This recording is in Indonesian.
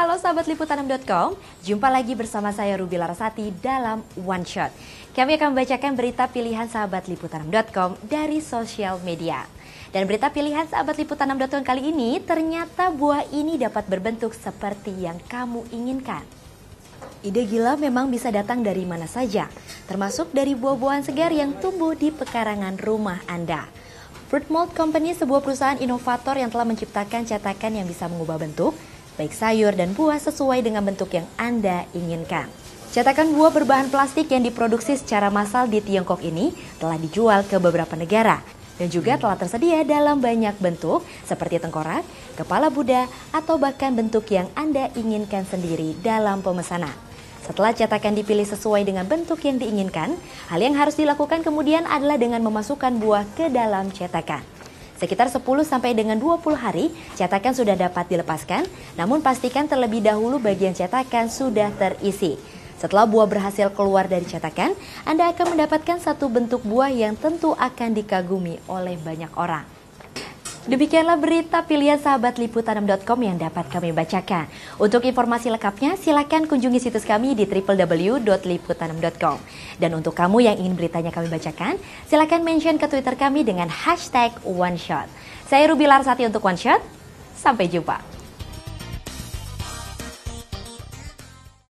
Halo sahabat liputanam.com, jumpa lagi bersama saya Ruby Larasati dalam One Shot. Kami akan membacakan berita pilihan sahabat liputanam.com dari sosial media. Dan berita pilihan sahabat liputanam.com kali ini ternyata buah ini dapat berbentuk seperti yang kamu inginkan. Ide gila memang bisa datang dari mana saja, termasuk dari buah-buahan segar yang tumbuh di pekarangan rumah Anda. Fruit Mold Company sebuah perusahaan inovator yang telah menciptakan cetakan yang bisa mengubah bentuk, baik sayur dan buah sesuai dengan bentuk yang Anda inginkan. Cetakan buah berbahan plastik yang diproduksi secara massal di Tiongkok ini telah dijual ke beberapa negara dan juga telah tersedia dalam banyak bentuk seperti tengkorak, kepala Buddha, atau bahkan bentuk yang Anda inginkan sendiri dalam pemesanan. Setelah cetakan dipilih sesuai dengan bentuk yang diinginkan, hal yang harus dilakukan kemudian adalah dengan memasukkan buah ke dalam cetakan. Sekitar 10 sampai dengan 20 hari, cetakan sudah dapat dilepaskan, namun pastikan terlebih dahulu bagian cetakan sudah terisi. Setelah buah berhasil keluar dari cetakan, Anda akan mendapatkan satu bentuk buah yang tentu akan dikagumi oleh banyak orang. Demikianlah berita pilihan sahabat liputanam.com yang dapat kami bacakan. Untuk informasi lengkapnya, silakan kunjungi situs kami di www.liputanam.com. Dan untuk kamu yang ingin beritanya kami bacakan, silakan mention ke Twitter kami dengan hashtag OneShot. Saya Ruby Larsati untuk OneShot, sampai jumpa.